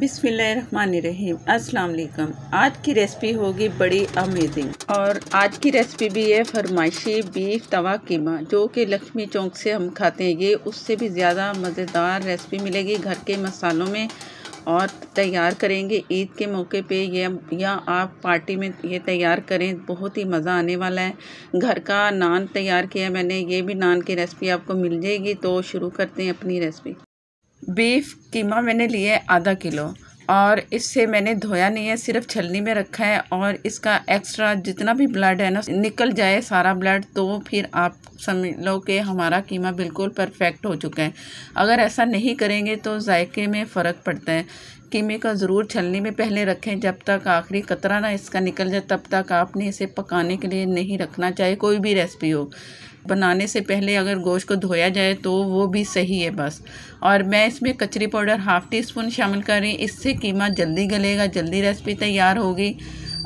रहीम अस्सलाम आज की रेसिपी होगी बड़ी अमेजिंग और आज की रेसिपी भी है फरमाइशी बीफ तवा कीमा जो कि लक्ष्मी चौक से हम खाते हैं ये उससे भी ज़्यादा मज़ेदार रेसिपी मिलेगी घर के मसालों में और तैयार करेंगे ईद के मौके पे ये या आप पार्टी में ये तैयार करें बहुत ही मज़ा आने वाला है घर का नान तैयार किया मैंने ये भी नान की रेसिपी आपको मिल जाएगी तो शुरू करते हैं अपनी रेसिपी बीफ कीमा मैंने लिए आधा किलो और इससे मैंने धोया नहीं है सिर्फ छलनी में रखा है और इसका एक्स्ट्रा जितना भी ब्लड है ना निकल जाए सारा ब्लड तो फिर आप समझ लो कि हमारा कीमा बिल्कुल परफेक्ट हो चुका है अगर ऐसा नहीं करेंगे तो जायके में फ़र्क पड़ता है कीमे का ज़रूर छलनी में पहले रखें जब तक आखिरी कतरा ना इसका निकल जाए तब तक आपने इसे पकाने के लिए नहीं रखना चाहे कोई भी रेसिपी हो बनाने से पहले अगर गोश्त को धोया जाए तो वो भी सही है बस और मैं इसमें कचरी पाउडर हाफ़ टी स्पून शामिल कर रही इससे कीमा जल्दी गलेगा जल्दी रेसिपी तैयार होगी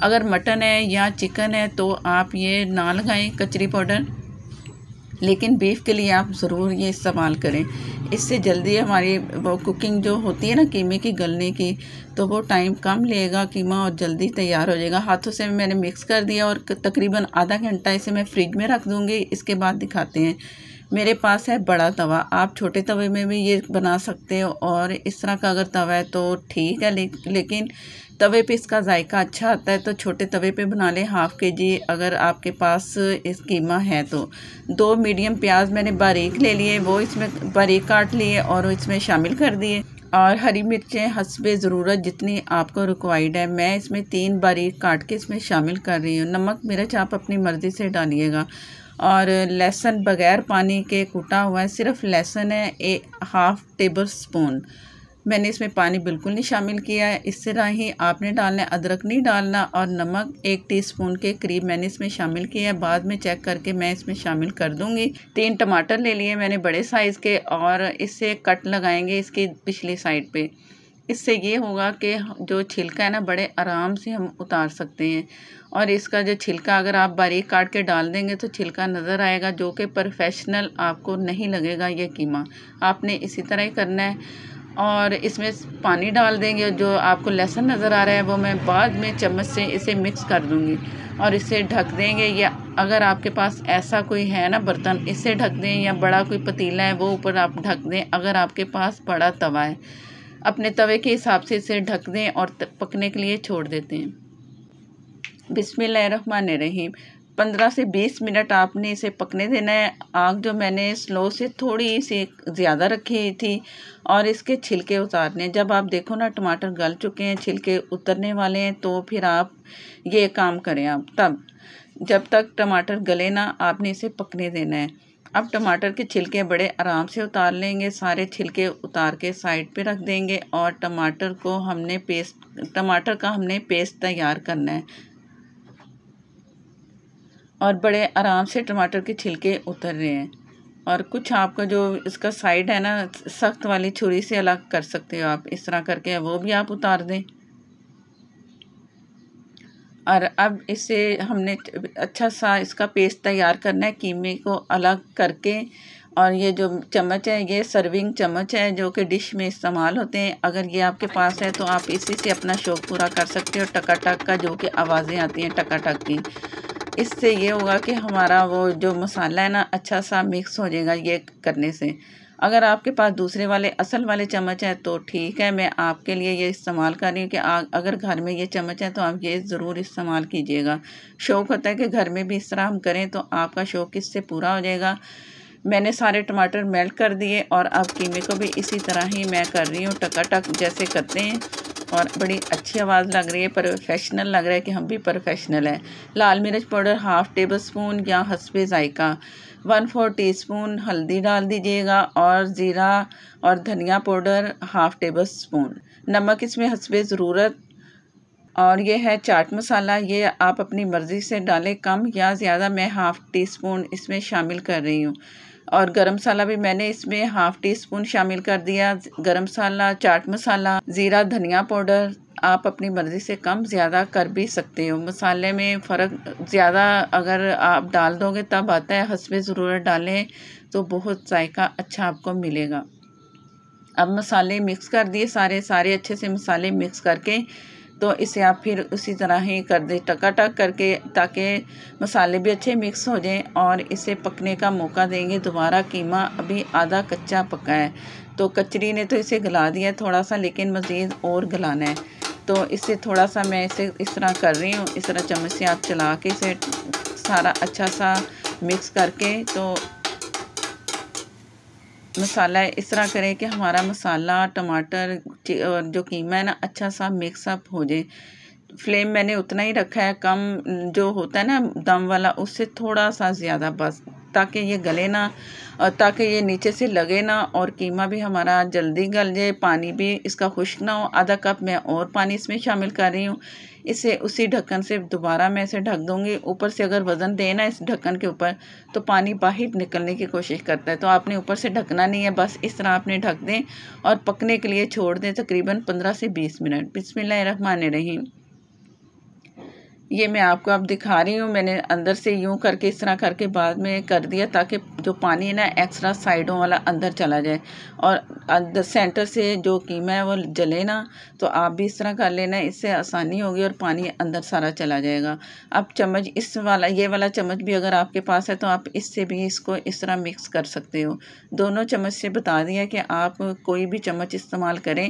अगर मटन है या चिकन है तो आप ये ना लगाएं कचरी पाउडर लेकिन बीफ के लिए आप ज़रूर ये इस्तेमाल करें इससे जल्दी हमारी वो कुकिंग जो होती है ना कीमे की गलने की तो वो टाइम कम लेगा कीमा और जल्दी तैयार हो जाएगा हाथों से मैंने मिक्स कर दिया और तकरीबन आधा घंटा इसे मैं फ्रिज में रख दूँगी इसके बाद दिखाते हैं मेरे पास है बड़ा तवा आप छोटे तवे में भी ये बना सकते हो और इस तरह का अगर तवा है तो ठीक है ले, लेकिन तवे पे इसका जायका अच्छा आता है तो छोटे तवे पे बना लें हाफ़ के जी अगर आपके पास इस कीमा है तो दो मीडियम प्याज मैंने बारीक ले लिए वो इसमें बारीक काट लिए और इसमें शामिल कर दिए और हरी मिर्चें हसब ज़रूरत जितनी आपको रिक्वायर्ड है मैं इसमें तीन बारीक काट के इसमें शामिल कर रही हूँ नमक मिर्च आप अपनी मर्ज़ी से डालिएगा और लहसुन बग़ैर पानी के कूटा हुआ है सिर्फ लहसुन है ए हाफ़ टेबल स्पून मैंने इसमें पानी बिल्कुल नहीं शामिल किया है इस तरह ही आपने डालना है अदरक नहीं डालना और नमक एक टीस्पून के करीब मैंने इसमें शामिल किया है बाद में चेक करके मैं इसमें शामिल कर दूंगी तीन टमाटर ले लिए मैंने बड़े साइज़ के और इससे कट लगाएंगे इसकी पिछली साइड पे इससे ये होगा कि जो छिलका है ना बड़े आराम से हम उतार सकते हैं और इसका जो छिलका अगर आप बारीक काट के डाल देंगे तो छिलका नज़र आएगा जो कि प्रोफेशनल आपको नहीं लगेगा ये कीमा आपने इसी तरह ही करना है और इसमें पानी डाल देंगे जो आपको लहसुन नज़र आ रहा है वो मैं बाद में चम्मच से इसे मिक्स कर दूँगी और इसे ढक देंगे या अगर आपके पास ऐसा कोई है ना बर्तन इसे ढक दें या बड़ा कोई पतीला है वो ऊपर आप ढक दें अगर आपके पास बड़ा तवा है अपने तवे के हिसाब से इसे ढक दें और पकने के लिए छोड़ देते हैं रहीम पंद्रह से बीस मिनट आपने इसे पकने देना है आग जो मैंने स्लो से थोड़ी सी ज़्यादा रखी थी और इसके छिलके उतारने जब आप देखो ना टमाटर गल चुके हैं छिलके उतरने वाले हैं तो फिर आप ये काम करें आप तब जब तक टमाटर गले ना आपने इसे पकने देना है अब टमाटर के छिलके बड़े आराम से उतार लेंगे सारे छिलके उतार के साइड पे रख देंगे और टमाटर को हमने पेस्ट टमाटर का हमने पेस्ट तैयार करना है और बड़े आराम से टमाटर के छिलके उतर रहे हैं और कुछ आपका जो इसका साइड है ना सख्त वाली छुरी से अलग कर सकते हो आप इस तरह करके वो भी आप उतार दें और अब इसे हमने अच्छा सा इसका पेस्ट तैयार करना है कीमे को अलग करके और ये जो चम्मच है ये सर्विंग चम्मच है जो कि डिश में इस्तेमाल होते हैं अगर ये आपके पास है तो आप इसी से अपना शौक़ पूरा कर सकते हो टका टक का जो कि आवाज़ें आती हैं टका टक की इससे ये होगा कि हमारा वो जो मसाला है ना अच्छा सा मिक्स हो जाएगा ये करने से अगर आपके पास दूसरे वाले असल वाले चम्मच हैं तो ठीक है मैं आपके लिए ये इस्तेमाल कर रही हूँ कि आ, अगर घर में ये चम्मच है तो आप ये ज़रूर इस्तेमाल कीजिएगा शौक़ होता है कि घर में भी इस तरह हम करें तो आपका शौक़ इससे पूरा हो जाएगा मैंने सारे टमाटर मेल्ट कर दिए और अब कीमे को भी इसी तरह ही मैं कर रही हूँ टका टक जैसे करते हैं और बड़ी अच्छी आवाज़ लग रही है प्रोफेशनल लग रहा है कि हम भी प्रोफेशनल हैं लाल मिर्च पाउडर हाफ़ टेबल स्पून या हसबे ज़ायका वन फोर टी स्पून हल्दी डाल दीजिएगा और ज़ीरा और धनिया पाउडर हाफ़ टेबल स्पून नमक इसमें हसबे ज़रूरत और ये है चाट मसाला ये आप अपनी मर्ज़ी से डालें कम या ज़्यादा मैं हाफ़ टी स्पून इसमें शामिल कर रही हूँ और गरम मसाला भी मैंने इसमें हाफ़ टी स्पून शामिल कर दिया गरम मसाला चाट मसाला ज़ीरा धनिया पाउडर आप अपनी मर्ज़ी से कम ज़्यादा कर भी सकते हो मसाले में फ़र्क ज़्यादा अगर आप डाल दोगे तब आता है हंसवे ज़रूरत डालें तो बहुत जायका अच्छा आपको मिलेगा अब मसाले मिक्स कर दिए सारे सारे अच्छे से मसाले मिक्स करके तो इसे आप फिर उसी तरह ही कर दें टकाटक करके ताकि मसाले भी अच्छे मिक्स हो जाएं और इसे पकने का मौका देंगे दोबारा कीमा अभी आधा कच्चा पका है तो कचरी ने तो इसे गला दिया थोड़ा सा लेकिन मज़ीद और गलाना है तो इससे थोड़ा सा मैं इसे इस तरह कर रही हूँ इस तरह चम्मच से आप चला के इसे सारा अच्छा सा मिक्स करके तो मसाला इस तरह करें कि हमारा मसाला टमाटर और जो कीमा है ना अच्छा सा मिक्सअप हो जाए फ्लेम मैंने उतना ही रखा है कम जो होता है ना दम वाला उससे थोड़ा सा ज़्यादा बस ताकि ये गले ना ताकि ये नीचे से लगे ना और कीमा भी हमारा जल्दी गल जाए पानी भी इसका खुश्क ना हो आधा कप मैं और पानी इसमें शामिल कर रही हूँ इसे उसी ढक्कन से दोबारा मैं इसे ढक दूँगी ऊपर से अगर वज़न देना इस ढक्कन के ऊपर तो पानी बाहर निकलने की कोशिश करता है तो आपने ऊपर से ढकना नहीं है बस इस तरह आपने ढक दें और पकने के लिए छोड़ दें तकरीबन पंद्रह से बीस मिनट बिसमिल्लर रहीम ये मैं आपको अब दिखा रही हूँ मैंने अंदर से यूँ करके इस तरह करके बाद में कर दिया ताकि जो पानी है ना एक्स्ट्रा साइडों वाला अंदर चला जाए और अंदर सेंटर से जो कीमा है वो जले ना तो आप भी इस तरह कर लेना इससे आसानी होगी और पानी अंदर सारा चला जाएगा अब चम्मच इस वाला ये वाला चम्मच भी अगर आपके पास है तो आप इससे भी इसको इस तरह मिक्स कर सकते हो दोनों चम्मच से बता दिया कि आप कोई भी चम्मच इस्तेमाल करें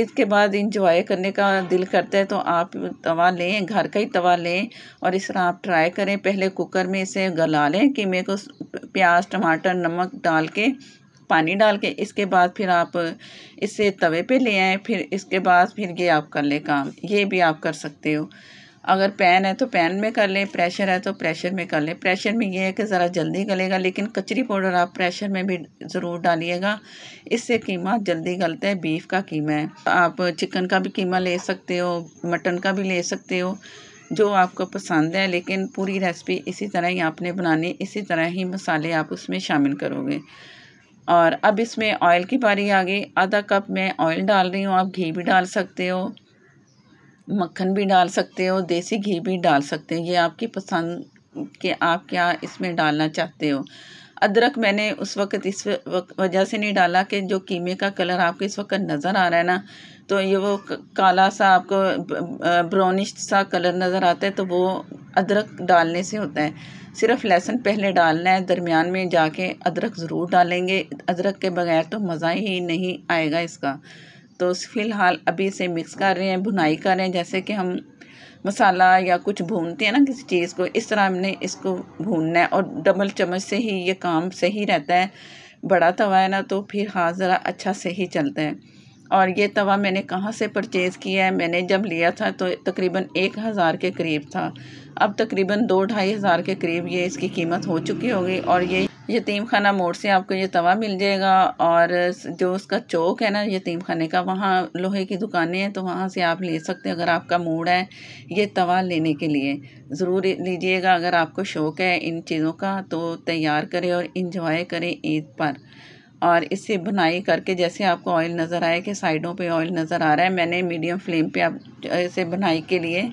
ईद के बाद इंजॉय करने का दिल करता है तो आप तवा लें घर का ही तवा तवा लें और इस तरह आप ट्राई करें पहले कुकर में इसे गला लें कि मेरे को प्याज टमाटर नमक डाल के पानी डाल के इसके बाद फिर आप इसे तवे पे ले आएँ फिर इसके बाद फिर ये आप कर लें काम ये भी आप कर सकते हो अगर पैन है तो पैन में कर लें प्रेशर है तो प्रेशर में कर लें प्रेशर में यह है कि ज़रा जल्दी गलेगा लेकिन कचरी पाउडर आप प्रेशर में भी ज़रूर डालिएगा इससे कीमा जल्दी गलता है बीफ का कीमा है आप चिकन का भी कीमा ले सकते हो मटन का भी ले सकते हो जो आपको पसंद है लेकिन पूरी रेसिपी इसी तरह ही आपने बनानी इसी तरह ही मसाले आप उसमें शामिल करोगे और अब इसमें ऑयल की बारी आ गई आधा कप मैं ऑयल डाल रही हूँ आप घी भी डाल सकते हो मक्खन भी डाल सकते हो देसी घी भी डाल सकते हो ये आपकी पसंद के आप क्या इसमें डालना चाहते हो अदरक मैंने उस वक्त इस वजह से नहीं डाला कि जो कीमे का कलर आपको इस वक्त नज़र आ रहा है ना तो ये वो काला सा आपको ब्राउनिश सा कलर नज़र आता है तो वो अदरक डालने से होता है सिर्फ लहसुन पहले डालना है दरमियान में जाके अदरक ज़रूर डालेंगे अदरक के बगैर तो मज़ा ही नहीं आएगा इसका तो फ़िलहाल अभी इसे मिक्स कर रहे हैं भुनाई कर रहे हैं जैसे कि हम मसाला या कुछ भूनते हैं ना किसी चीज़ को इस तरह हमने इसको भूनना है और डबल चम्मच से ही ये काम सही रहता है बड़ा तवा है ना तो फिर हाथ ज़रा अच्छा से ही चलता है और ये तवा मैंने कहाँ से परचेज़ किया है मैंने जब लिया था तो तकरीबन एक हज़ार के करीब था अब तकरीबन दो ढाई हज़ार के करीब ये इसकी कीमत हो चुकी होगी और ये यतीम खाना मोड़ से आपको ये तवा मिल जाएगा और जो उसका चौक है ना यतीम खाने का वहाँ लोहे की दुकानें हैं तो वहाँ से आप ले सकते हैं अगर आपका मूड है ये तवा लेने के लिए ज़रूर लीजिएगा अगर आपको शौक़ है इन चीज़ों का तो तैयार करें और इन्जॉय करें ईद पर और इससे भुनाई करके जैसे आपको ऑयल नज़र आए कि साइडों पे ऑयल नज़र आ रहा है मैंने मीडियम फ्लेम पे आप इसे भुनाई के लिए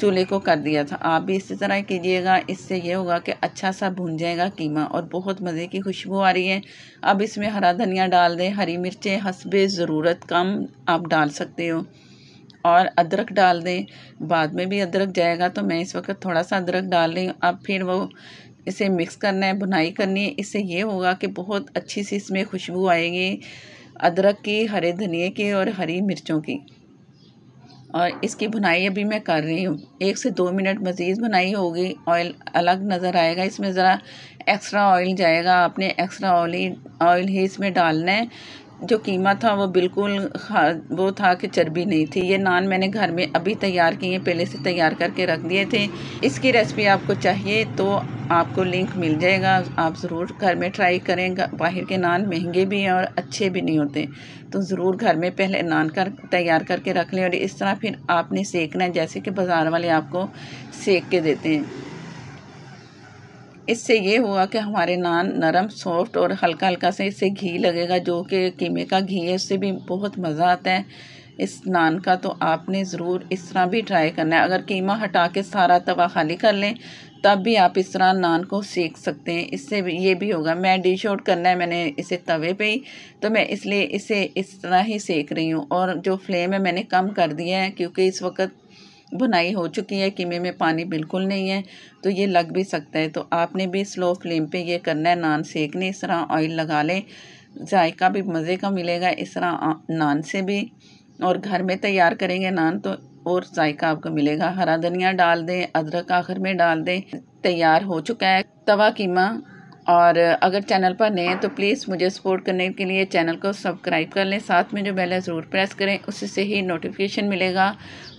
चूल्हे को कर दिया था आप भी इसी तरह कीजिएगा इससे ये होगा कि अच्छा सा भुन जाएगा कीमा और बहुत मज़े की खुशबू आ रही है अब इसमें हरा धनिया डाल दें हरी मिर्चें हंसबे ज़रूरत कम आप डाल सकते हो और अदरक डाल दें बाद में भी अदरक जाएगा तो मैं इस वक्त थोड़ा सा अदरक डाल रही हूँ अब फिर वो इसे मिक्स करना है भुनाई करनी है इससे ये होगा कि बहुत अच्छी सी इसमें खुशबू आएगी अदरक की हरे धनिए की और हरी मिर्चों की और इसकी भुनाई अभी मैं कर रही हूँ एक से दो मिनट मज़ीद भुनाई होगी ऑयल अलग नज़र आएगा इसमें ज़रा एक्स्ट्रा ऑयल जाएगा आपने एक्स्ट्रा ऑयल ही ऑयल ही इसमें डालना है जो कीमा था वो बिल्कुल वो था कि चर्बी नहीं थी ये नान मैंने घर में अभी तैयार किए पहले से तैयार करके रख दिए थे इसकी रेसिपी आपको चाहिए तो आपको लिंक मिल जाएगा आप ज़रूर घर में ट्राई करें बाहर के नान महंगे भी हैं और अच्छे भी नहीं होते तो ज़रूर घर में पहले नान कर तैयार करके रख लें और इस तरह फिर आपने सेकना है जैसे कि बाज़ार वाले आपको सेक के देते हैं इससे ये हुआ कि हमारे नान नरम सॉफ्ट और हल्का हल्का से इससे घी लगेगा जो कि कीमे का घी है उससे भी बहुत मज़ा आता है इस नान का तो आपने ज़रूर इस तरह भी ट्राई करना है अगर कीमा हटा के सारा तवा खाली कर लें तब भी आप इस तरह नान को सेक सकते हैं इससे भी ये भी होगा मैं डिश आउट करना है मैंने इसे तवे पे ही तो मैं इसलिए इसे इस तरह ही सेक रही हूँ और जो फ्लेम है मैंने कम कर दिया है क्योंकि इस वक्त बुनाई हो चुकी है किमे में पानी बिल्कुल नहीं है तो ये लग भी सकता है तो आपने भी स्लो फ्लेम पे ये करना है नान सेकने इस तरह ऑयल लगा लें जायका भी मज़े का मिलेगा इस तरह नान से भी और घर में तैयार करेंगे नान तो और जायका आपको मिलेगा हरा धनिया डाल दें अदरक आखिर में डाल दें तैयार हो चुका है तवा कीमा और अगर चैनल पर नए हैं तो प्लीज़ मुझे सपोर्ट करने के लिए चैनल को सब्सक्राइब कर लें साथ में जो बेल है ज़रूर प्रेस करें उससे ही नोटिफिकेशन मिलेगा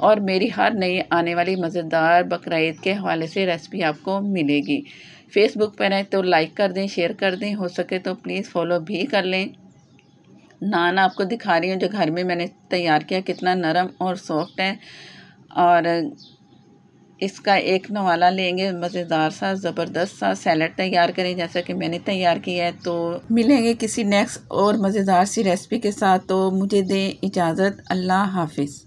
और मेरी हर नई आने वाली मज़ेदार बकरीद के हवाले से रेसिपी आपको मिलेगी फेसबुक पर है तो लाइक कर दें शेयर कर दें हो सके तो प्लीज़ फॉलो भी कर लें नान आपको दिखा रही हूँ जो घर में मैंने तैयार किया कितना नरम और सॉफ्ट है और इसका एक नवाला लेंगे मज़ेदार सा ज़बरदस्त सा सैलड तैयार करें जैसा कि मैंने तैयार किया है तो मिलेंगे किसी नेक्स्ट और मज़ेदार सी रेसिपी के साथ तो मुझे दें इजाज़त अल्लाह हाफिज़